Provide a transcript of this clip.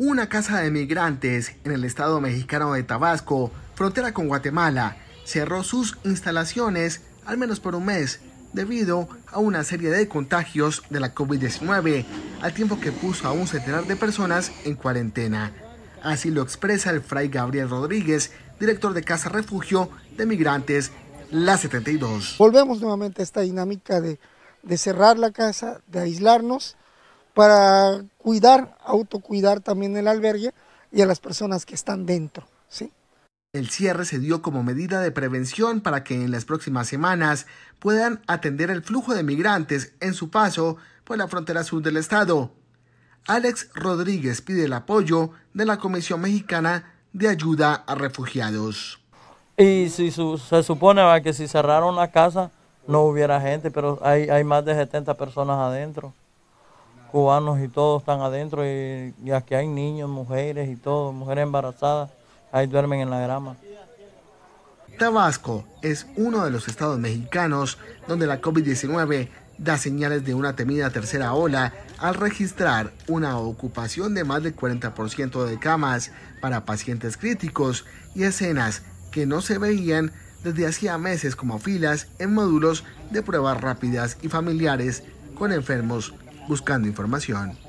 Una casa de migrantes en el estado mexicano de Tabasco, frontera con Guatemala, cerró sus instalaciones al menos por un mes debido a una serie de contagios de la COVID-19, al tiempo que puso a un centenar de personas en cuarentena. Así lo expresa el fray Gabriel Rodríguez, director de Casa Refugio de Migrantes, la 72. Volvemos nuevamente a esta dinámica de, de cerrar la casa, de aislarnos para cuidar, autocuidar también el albergue y a las personas que están dentro, El cierre se dio como medida de prevención para que en las próximas semanas puedan atender el flujo de migrantes en su paso por la frontera sur del estado. Alex Rodríguez pide el apoyo de la Comisión Mexicana de Ayuda a Refugiados. Y si se supone que si cerraron la casa no hubiera gente, pero hay, hay más de 70 personas adentro cubanos y todos están adentro y, aquí hay niños, mujeres y todo, mujeres embarazadas, ahí duermen en la grama. Tabasco es uno de los estados mexicanos donde la COVID-19 da señales de una temida tercera ola al registrar una ocupación de más del 40% de camas para pacientes críticos y escenas que no se veían desde hacía meses como filas en módulos de pruebas rápidas y familiares con enfermos buscando información.